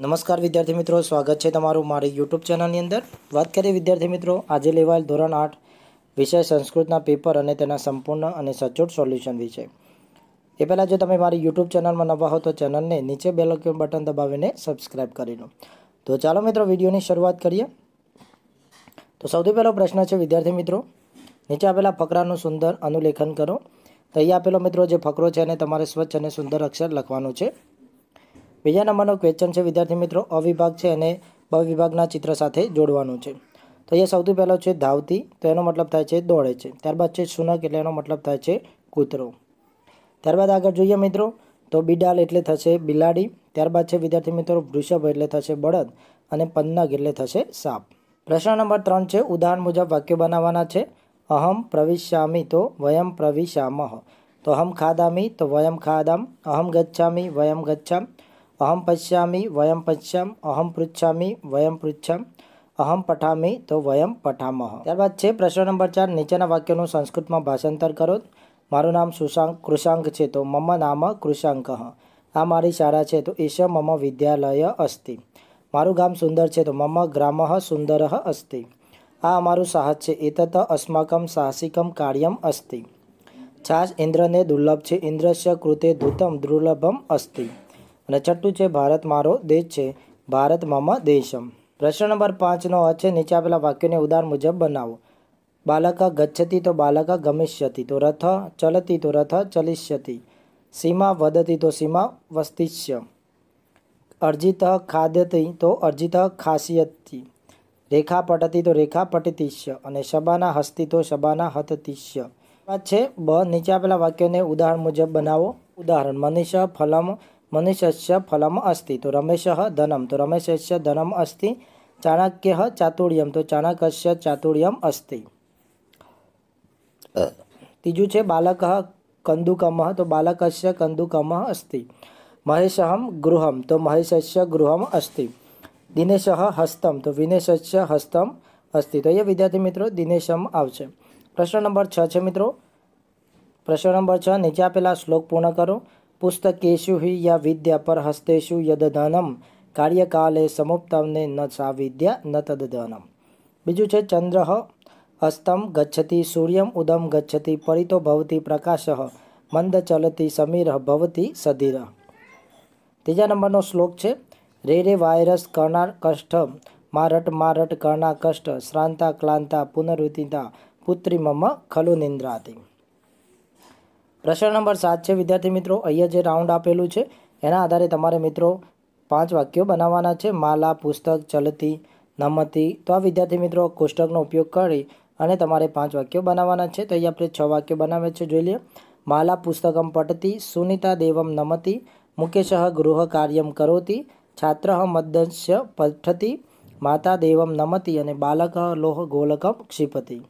નમસ્કાર વિદ્યાર્થી મિત્રો સ્વાગત છે તમારું મારી યુટ્યુબ ચેનલની અંદર વાત કરીએ વિદ્યાર્થી મિત્રો આજે લેવાયેલ ધોરણ આઠ વિષય સંસ્કૃતના પેપર અને તેના સંપૂર્ણ અને સચોટ સોલ્યુશન વિશે એ પહેલાં જો તમે મારી યુટ્યુબ ચેનલમાં નવા હો તો ચેનલને નીચે બેલક્યુન બટન દબાવીને સબસ્ક્રાઇબ કરી લો તો ચાલો મિત્રો વિડીયોની શરૂઆત કરીએ તો સૌથી પહેલો પ્રશ્ન છે વિદ્યાર્થી મિત્રો નીચે આપેલા ફકરાનું સુંદર અનુલેખન કરો તો અહીં આપેલો મિત્રો જે ફકરો છે એને તમારે સ્વચ્છ અને સુંદર અક્ષર લખવાનું છે બીજા નંબરનો ક્વેશ્ચન છે વિદ્યાર્થી મિત્રો અવિભાગ છે અને બ વિભાગના ચિત્ર સાથે જોડવાનું છે તો અહીંયા સૌથી પહેલો છે ધાવતી તો એનો મતલબ થાય છે દોડે છે ત્યારબાદ છે સુનક એટલે એનો મતલબ થાય છે કૂતરો ત્યારબાદ આગળ જોઈએ મિત્રો તો બિડાલ એટલે થશે બિલાડી ત્યારબાદ છે વિદ્યાર્થી મિત્રો વૃષભ એટલે થશે બળદ અને પન્નગ એટલે થશે સાપ પ્રશ્ન નંબર ત્રણ છે ઉદાહરણ મુજબ વાક્ય બનાવવાના છે અહમ પ્રવિશામી તો વયમ પ્રવિશામ તો અહમ ખાદામી તો વયમ ખાદામ અહમ ગચ્છામી વયમ ગચ્છામ અહમ પશ્યામી વયમ પશ્યામ અહમ પૃચ્છામી વયમ પૃચ્છામ અહમ પઠામી તો વયમ પઠામહ ત્યારબાદ છે પ્રશ્ન નંબર ચાર નીચેના વાક્યનું સંસ્કૃતમાં ભાષાંતર કરો મારું નામ સુશાંક કૃષાંક છે તો મમ નામ કૃષાંક આ મારી શાળા છે તો ઈશ મમ વિદ્યાલય અસ્તિ મારું ગામ સુંદર છે તો મમ ગ્રામ સુંદર અસ્તિ આ અમારું સાહસ છે એતત અસ્માકમ સાહસિકમ કાર્યમ અસ્તિ છાસ ઇન્દ્રને દુર્લભ છે ઇન્દ્રસ્ય કૃતે ધૂતમ દુર્લભમ અસ્તિ અને છઠ્ઠું છે ભારત મારો દેશ છે ભારત મામા દેશમ પ્રશ્ન નંબર પાંચનો અ છે નીચે આપેલા વાક્યને ઉદાહરણ મુજબ બનાવો બાલકા ગચ્છતી તો બાલકા ગમિષ્યતિ તો રથ ચલતી તો રથ ચલિષ્યતી સીમા વધતી તો સીમા વસ્તિષ્ય અર્જિત ખાદ્યતી તો અર્જિત ખાસિયતિ રેખા પટતી તો રેખા પટતિષ્ય અને શબાના હસ્તી તો શબાના હતતિષ્ય વાત છે બ નીચે આપેલા વાક્યને ઉદાહરણ મુજબ બનાવો ઉદાહરણ મનીષ ફલમ मनीषस्य फलम अस्ति तो रमेश धनम तो रमेशस्य धनम अस्ति चाणक्यः चातुर्यं तो चाणक्यस्य चातुर्यम अस्ति तीजू छे बालकः कन्दुकमः तो बालक कन्दुकमः अस्त महेश गृह तो महेश गृहम् अस्त दिनेश હસ્તમ तो વિનેશસ્ય હસ્તમ अस्त तो ये વિદ્યાર્થી मित्रों दिनेश આવશે પ્રશ્ન નંબર છ છે મિત્રો પ્રશ્ન નંબર છ નીચે આપેલા શ્લોક પૂર્ણ પુસ્તકેશુ હિ યા વિદ્યા પર હસ્તેશુ યદધનમ કાર્યકાલે સમુપ્તમને ન સા વિદ્યા ન તદધનમ બીજું છે ચંદ્ર હસ્તમ ગચ્છતિ સૂર્યમ ઉદમ ગચ્છતિ પરિતો ભવતી પ્રકાશ મંદ ચલતી સમીર ભવતી સધીર ત્રીજા નંબરનો શ્લોક છે રે રે વાયરસ કરનાર કષ્ટ મારટ મારટ કરનાર કષ્ટ શ્રાંતા ક્લાંતા પુનરુતિતા પુત્રી મમ ખલુ નિંદ્રાતી પ્રશ્ન નંબર સાત છે વિદ્યાર્થી મિત્રો અહીંયા જે રાઉન્ડ આપેલું છે એના આધારે તમારે મિત્રો પાંચ વાક્યો બનાવવાના છે માલા પુસ્તક ચલતી નમતી તો આ વિદ્યાર્થી મિત્રો કોષ્ટકનો ઉપયોગ કરી અને તમારે પાંચ વાક્યો બનાવવાના છે તો અહીંયા આપણે છ વાક્યો બનાવ્યા છે જોઈ લઈએ માલા પુસ્તકમ પઠતી સુનિતા દેવમ નમતી મુકેશ ગૃહ કાર્યમ કરોતી છાત્ર મદસ્ય પઠતી માતા દેવમ નમતી અને બાલક લોહ ગોલકમ ક્ષિપતી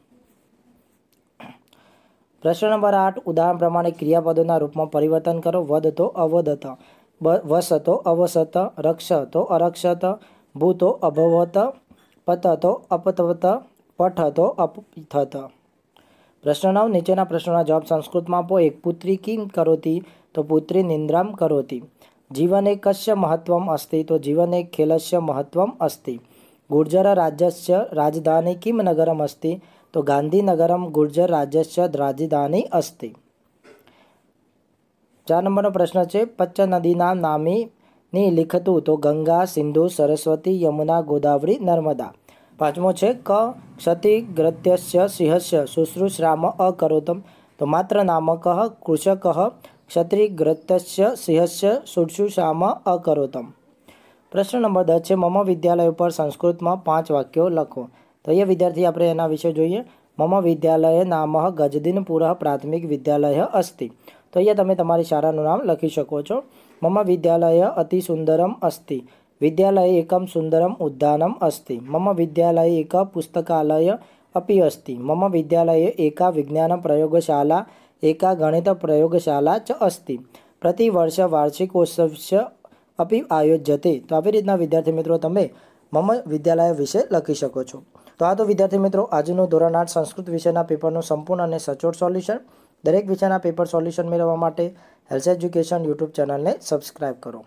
પ્રશ્ન નંબર આઠ ઉદાહરણ પ્રમાણે ક્રિયાપદોના રૂપમાં પરિવર્તન કરો વધ તો અવધત વસ તો અવસત રક્ષ તો અરક્ષત ભૂતો અભવત પત તો અપતવત પઠ તો અપથત પ્રશ્ન નવ નીચેના પ્રશ્નોના જવાબ સંસ્કૃતમાં આપો એક પુત્રી કિમ કરોતી તો પુત્રી નિંદ્રામ કરોતી જીવને કશ્ય મહત્વમ અસ્તિ તો જીવને ખેલસ્ય મહત્વમ અસ્તિ ગુર્જર રાજ્યસ્ય રાજધાની કિમ નગરમ અસ્તિ तु गान्धीनगरं गुर्जर राज्यस्य राजधानी अस्ति ચાર નંબરનો પ્રશ્ન છે પચ્ચ નદીના નામેની લિખતું તો ગંગા સિંધુ સરસ્વતી યમુના ગોદાવરી નર્મદા પાંચમો છે ક ક્ષતિગ્રત્યસ્ય સિંહસ્ય શુશ્રુશ્રામ અકરોતમ તો માત્ર નામક કૃષક ક્ષતિગ્રત્યસ્ય સિંહસ્ય શુશ્રુશ્રામ અકરોતમ પ્રશ્ન નંબર દસ છે મમ વિદ્યાલય ઉપર સંસ્કૃતમાં પાંચ વાક્યો લખો તો અહીંયા વિદ્યાર્થી આપણે એના વિશે જોઈએ મમ વિદ્યાલય નામ ગજદીનપુર પ્રાથમિક વિદ્યાલય અસ્તિ તો અહીંયા તમે તમારી શાળાનું નામ લખી શકો છો મમ વિદ્યાલય અતિ સુંદરમ અસ્તિ વિદ્યાલય એકમ સુંદરમ ઉદ્યાનમ અસ્તિ મમ વિદ્યાલય એક પુસ્તકાલય અપી અસ્તિ મમ વિદ્યાલય એકા વિજ્ઞાન પ્રયોગશાલા એકા ગણિત પ્રયોગશાલા ચ અસ્તિ પ્રતિવર્ષ વાર્ષિકોત્સવ અપી આયોજ્યતે તો આવી રીતના વિદ્યાર્થી મિત્રો તમે મમ વિદ્યાલય વિશે લખી શકો છો તો આ તો વિદ્યાર્થી મિત્રો આજનું ધોરણ આઠ સંસ્કૃત વિષયના પેપરનું સંપૂર્ણ અને સચોટ સોલ્યુશન દરેક વિષયના પેપર સોલ્યુશન મેળવવા માટે હેલ્થ એજ્યુકેશન યુટ્યુબ ચેનલને સબસ્ક્રાઇબ કરો